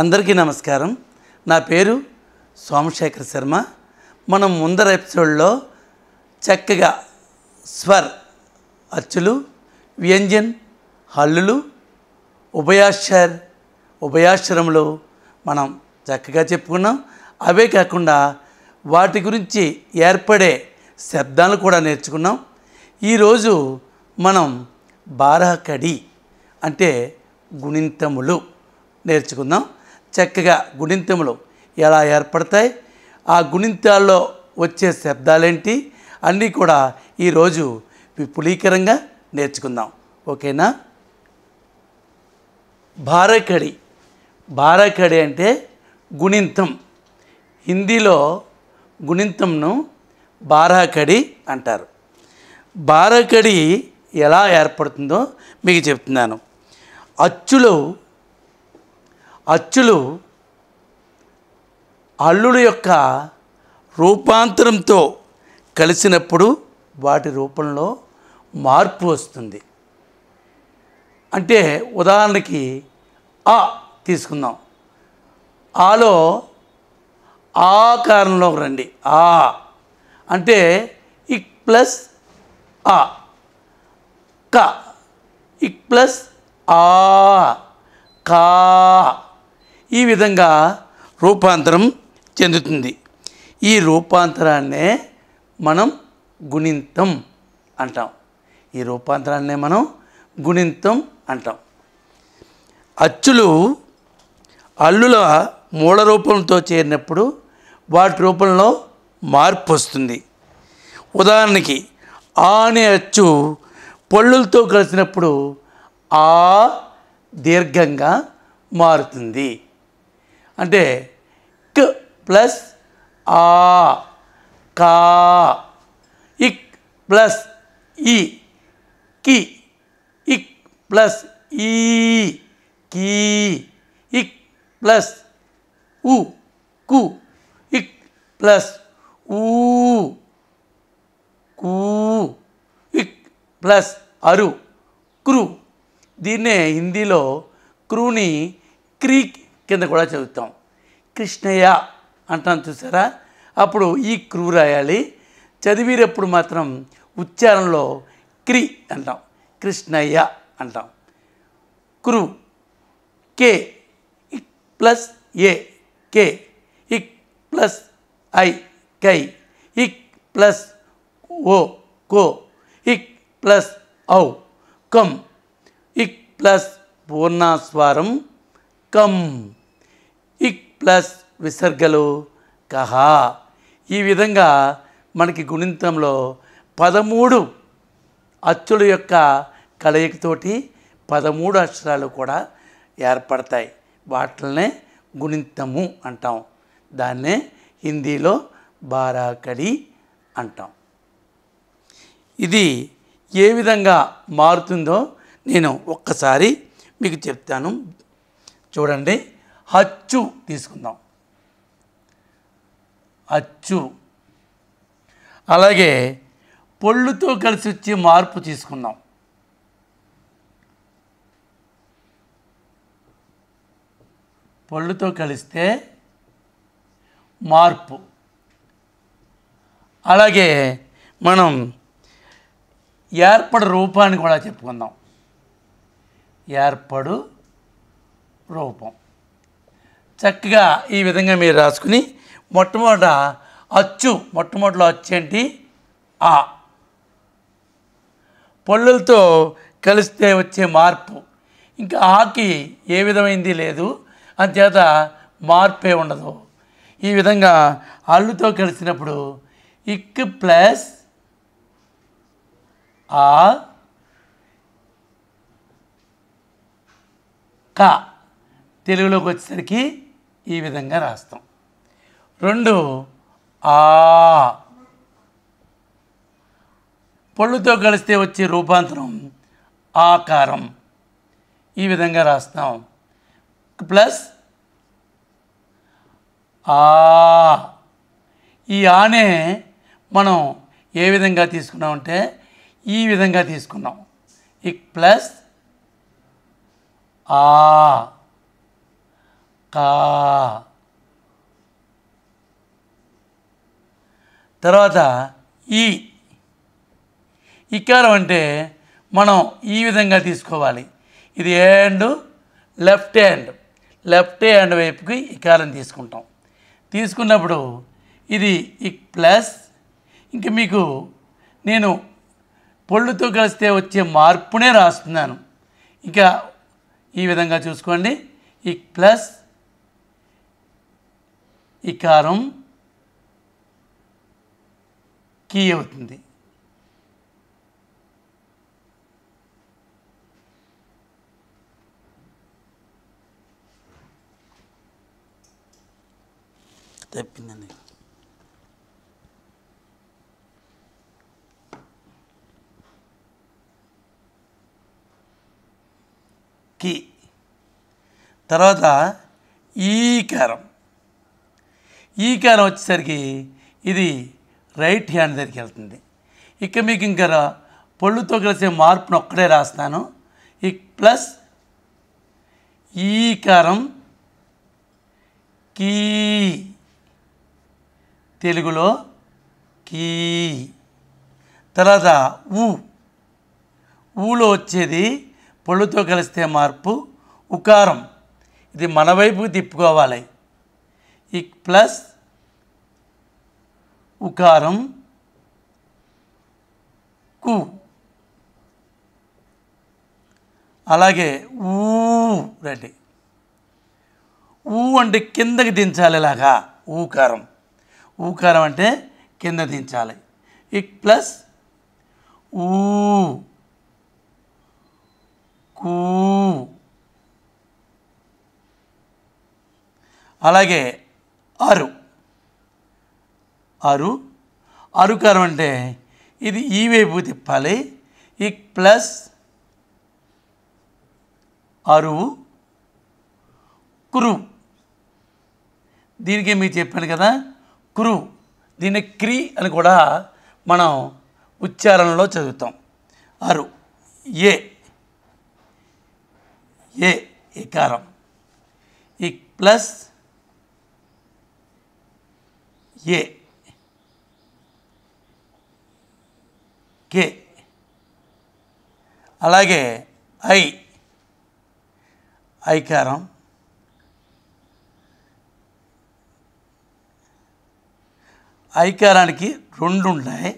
అందరికీ నమస్కారం నా పేరు సోమశేఖర్ శర్మ మనం ముందర ఎపిసోడ్లో చక్కగా స్వర్ అచ్చులు వ్యంజన్ హల్లులు ఉభయాశ్చర్ ఉభయాశ్రములు మనం చక్కగా చెప్పుకున్నాం అవే కాకుండా వాటి గురించి ఏర్పడే శబ్దాలు కూడా నేర్చుకున్నాం ఈరోజు మనం బారహకడి అంటే గుణింతములు నేర్చుకుందాం చక్కగా గుణింతములు ఎలా ఏర్పడతాయి ఆ గుణింతాల్లో వచ్చే శబ్దాలేంటి అన్నీ కూడా ఈరోజు విపులీకరంగా నేర్చుకుందాం ఓకేనా భారకడి భారకడి అంటే గుణింతం హిందీలో గుణింతంను బారాకడి అంటారు బారాకడి ఎలా ఏర్పడుతుందో మీకు చెప్తున్నాను అచ్చులు అచ్చులు అల్లుడు యొక్క రూపాంతరంతో కలిసినప్పుడు వాటి రూపంలో మార్పు వస్తుంది అంటే ఉదాహరణకి ఆ తీసుకుందాం ఆలో ఆ కారణంలో రండి ఆ అంటే ఇక్ ప్లస్ ఆ క ఇక్ ప్లస్ ఆ కా ఈ విధంగా రూపాంతరం చెందుతుంది ఈ రూపాంతరాన్నే మనం గుణింతం అంటాం ఈ రూపాంతరాన్నే మనం గుణింతం అంటాం అచ్చులు అల్లుల మూల రూపంతో చేరినప్పుడు వాటి రూపంలో మార్పు వస్తుంది ఉదాహరణకి ఆ అనే అచ్చు పళ్ళులతో కలిసినప్పుడు ఆ దీర్ఘంగా మారుతుంది అంటే క్ ప్లస్ ఆ కా ఇక్ ప్లస్ ఈ కి ఇక్ ప్లస్ ఈ కీ ఇక్ ప్లస్ ఉ కు ఇక్ ప్లస్ ఊ కూ ఇక్ ప్లస్ అరు క్రూ దీన్నే హిందీలో క్రూని క్రీక్ కింద కూడా చదువుతాం కృష్ణయ్య అంటాను చూసారా అప్పుడు ఈ క్రూ రాయాలి చదివేటప్పుడు మాత్రం ఉచ్చారణలో క్రి అంటాం కృష్ణయ్య అంటాం క్రూ కే ఇక్ ప్లస్ ఏ కే ఇక్ ప్లస్ ఐ కై ఇక్ ప్లస్ ఓ కో ఇక్ ప్లస్ ఔ కమ్ ఇక్ ప్లస్ పూర్ణాస్వారం కమ్ ఇక్ ప్లస్ విసర్గలు కహా ఈ విధంగా మనకి గుణింతంలో పదమూడు అచ్చుల యొక్క కలయికతోటి పదమూడు అక్షరాలు కూడా ఏర్పడతాయి వాటిల్నే గుణింతము అంటాం దాన్నే హిందీలో బారాకడి అంటాం ఇది ఏ విధంగా మారుతుందో నేను ఒక్కసారి మీకు చెప్తాను చూడండి హచ్చు తీసుకుందాం అచ్చు అలాగే పొళ్ళుతో కలిసి వచ్చే మార్పు తీసుకుందాం పొళ్ళుతో కలిస్తే మార్పు అలాగే మనం ఏర్పడు రూపాన్ని కూడా చెప్పుకుందాం ఏర్పడు రూపం చక్కగా ఈ విధంగా మీరు రాసుకుని మొట్టమొదట అచ్చు మొట్టమొదటిలో అచ్చు ఏంటి ఆ పళ్ళులతో కలిస్తే వచ్చే మార్పు ఇంకా ఆకి ఏ విధమైంది లేదు అంతేత మార్పే ఉండదు ఈ విధంగా అల్లుతో కలిసినప్పుడు ఇక్ ప్లస్ ఆ క తెలుగులోకి వచ్చేసరికి ఈ విధంగా రాస్తాం రెండు ఆ పళ్ళుతో కలిస్తే వచ్చే రూపాంతరం ఆకారం ఈ విధంగా రాస్తాం ప్లస్ ఆ ఈ ఆనే మనం ఏ విధంగా తీసుకున్నామంటే ఈ విధంగా తీసుకున్నాం ఈ ప్లస్ ఆ కా తర్వాత ఈ ఇకారం అంటే మనం ఈ విధంగా తీసుకోవాలి ఇది hand left hand left hand వైపుకి ఇకారం తీసుకుంటాం తీసుకున్నప్పుడు ఇది ప్లస్ ఇంక మీకు నేను పొళ్ళుతో కలిస్తే వచ్చే మార్పునే రాస్తున్నాను ఇక ఈ విధంగా చూసుకోండి ఇక్ ప్లస్ ఇకారం కీ అవుతుంది తప్పిందండి కీ తర్వాత ఈకారం ఈ కాలం వచ్చేసరికి ఇది రైట్ హ్యాండ్ దగ్గరికి వెళ్తుంది ఇక మీకు ఇంకా పళ్ళుతో కలిసే మార్పును ఒక్కడే రాస్తాను ఈ ప్లస్ ఈకారం కీ తెలుగులో కీ తర్వాత ఊ ఊలో వచ్చేది పళ్ళుతో కలిస్తే మార్పు ఉకారం ఇది మన వైపు తిప్పుకోవాలి ఇక్ ప్లస్ ఉకారం కు అలాగే ఊ రండి ఊ అంటే కిందకి దించాలి ఇలాగా ఊకారం ఊకారం అంటే కింద దించాలి ఇక్ ప్లస్ ఊ కూ అలాగే ఆరు ఆరు ఆరుకారం అంటే ఇది ఈ వైపు తిప్పాలి ఈ ప్లస్ అరువు కురు దీనికే మీకు చెప్పాను కదా కురు దీన్ని క్రి అని కూడా మనం ఉచ్చారణలో చదువుతాం అరు ఏ ఏ ఇకారం ఈ ప్లస్ ये के अलागे ई कम ईकारा की रुंडाई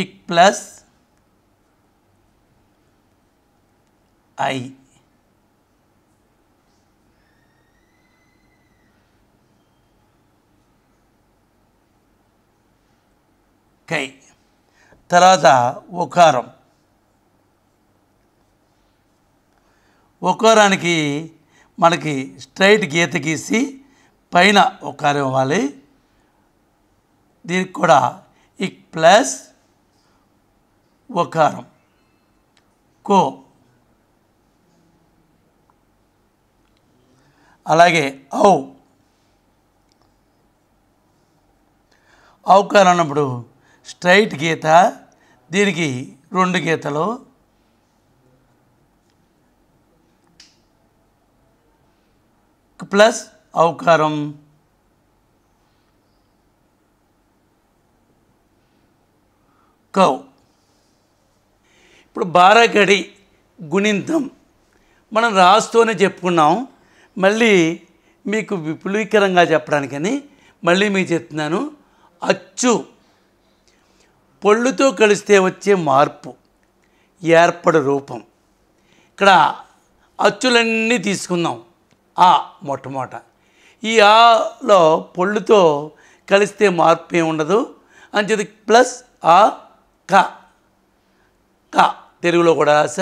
इ प्लस आई కై తర్వాత ఉకారం ఉకారానికి మనకి స్ట్రైట్ గీత గీసి పైన ఉకారం ఇవ్వాలి దీనికి కూడా ఇక్ ప్లస్ ఉకారం కో అలాగే ఔ ఔకారం అన్నప్పుడు స్ట్రైట్ గీత దీనికి రెండు గీతలు ప్లస్ అవకారం కౌ ఇప్పుడు బారగడి గుణింతం మనం రాస్తూనే చెప్పుకున్నాం మళ్ళీ మీకు విపులీకరంగా చెప్పడానికని మళ్ళీ మీకు చెప్తున్నాను అచ్చు పళ్ళుతో కలిస్తే వచ్చే మార్పు ఏర్పడు రూపం ఇక్కడ అచ్చులన్నీ తీసుకుందాం ఆ మొట్టమొట ఈ ఆలో పళ్ళుతో కలిస్తే మార్పు ఏముండదు అని చెప్పి ప్లస్ ఆ క క తెలుగులో కూడా ఆశ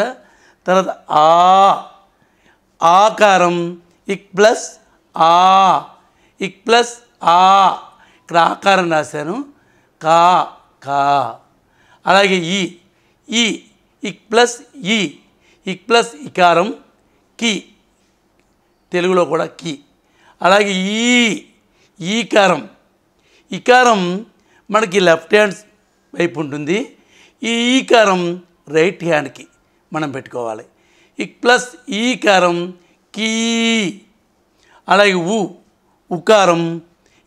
తర్వాత ఆ ఆకారం ఇక్ ప్లస్ ఆ ఇక్ ప్లస్ ఆ ఇక్కడ ఆకారం రాశాను కా కా అలాగే ఈ ఈ ఇక్ ప్లస్ ఈ ఇక్ ప్లస్ ఇకారం కి తెలుగులో కూడా కి అలాగే ఈ ఈకారం ఇకారం మనకి లెఫ్ట్ హ్యాండ్ వైపు ఉంటుంది ఈ ఈకారం రైట్ హ్యాండ్కి మనం పెట్టుకోవాలి ఇక్ ప్లస్ ఈకారం కీ అలాగే ఉ ఉకారం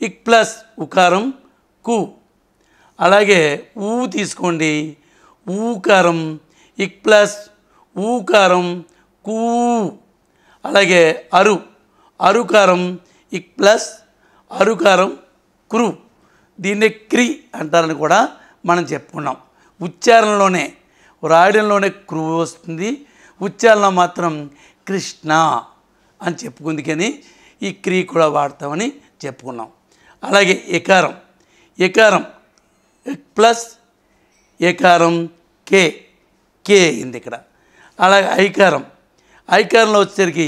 ఇక్ ప్లస్ ఉకారం కు అలాగే ఊ తీసుకోండి ఊకారం ఇక్ ప్లస్ ఊకారం కూ అలాగే అరు అరుకారం ఇక్ ప్లస్ అరుకారం క్రు దీన్నే క్రి అంటారని కూడా మనం చెప్పుకున్నాం ఉచ్చారణలోనే రాయడంలోనే క్రూ వస్తుంది ఉచ్చారణ మాత్రం కృష్ణ అని చెప్పుకుంది కానీ ఈ క్రీ కూడా వాడతామని చెప్పుకున్నాం అలాగే ఎకారం ఎకారం ప్లస్ ఏకారం కే కే అయింది ఇక్కడ అలాగే ఐకారం ఐకారంలో వచ్చేసరికి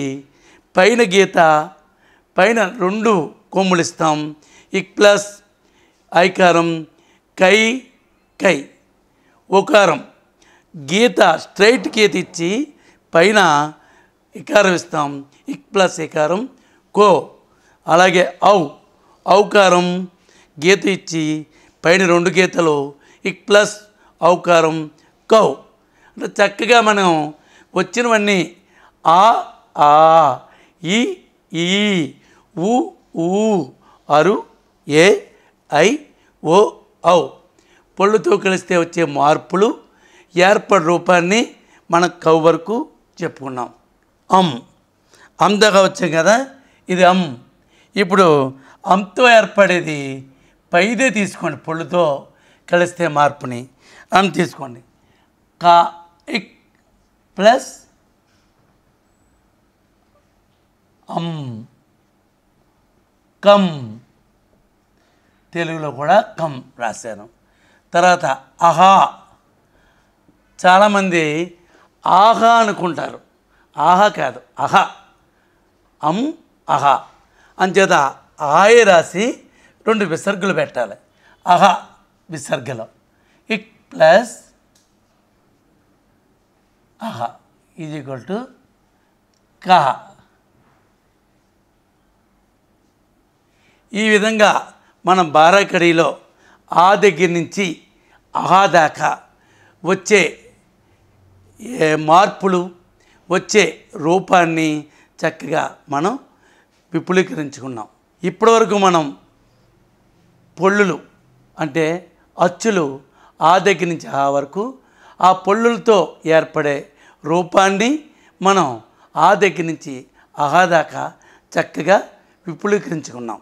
పైన గీత పైన రెండు కొమ్ములు ఇస్తాం ఇక్ ప్లస్ ఐకారం కై కై ఓకారం గీత స్ట్రైట్ గీత ఇచ్చి పైన ఇకారం ఇస్తాం ఇక్ ప్లస్ ఇకారం కో అలాగే ఔ ఔకారం గీత ఇచ్చి పైన రెండు గీతలు ఇక్ ప్లస్ ఔకారం కౌ అంటే చక్కగా మనం వచ్చినవన్నీ ఆ ఆ ఈ ఈ ఊ అరు ఏ ఐ ఓ ఔ పళ్ళుతో కలిస్తే వచ్చే మార్పులు ఏర్పడి రూపాన్ని మన కౌ వరకు చెప్పుకున్నాం అమ్ దాకా వచ్చాం కదా ఇది అమ్ ఇప్పుడు అంతో ఏర్పడేది పైదే తీసుకోండి పొళ్ళుతో కలిస్తే మార్పుని అని తీసుకోండి కా ఇక్ ప్లస్ అం కమ్ తెలుగులో కూడా కమ్ రాశాను తర్వాత అహా చాలామంది ఆహా అనుకుంటారు ఆహా కాదు అహ అం అహ అంచేత ఆయ రాసి రెండు విసర్గులు పెట్టాలి అహ విసర్గలో ఇట్ ప్లస్ అహ ఈజ్ ఈక్వల్ టు కహ ఈ విధంగా మనం బారాకడీలో ఆ దగ్గర నుంచి అహా దాకా వచ్చే మార్పులు వచ్చే రూపాన్ని చక్కగా మనం విపులీకరించుకున్నాం ఇప్పటివరకు మనం పొళ్ళులు అంటే అచ్చులు ఆ దగ్గర నుంచి ఆ వరకు ఆ పొళ్ళులతో ఏర్పడే రూపాన్ని మనం ఆ దగ్గర నుంచి ఆహాదాకా చక్కగా విపులీకరించుకున్నాం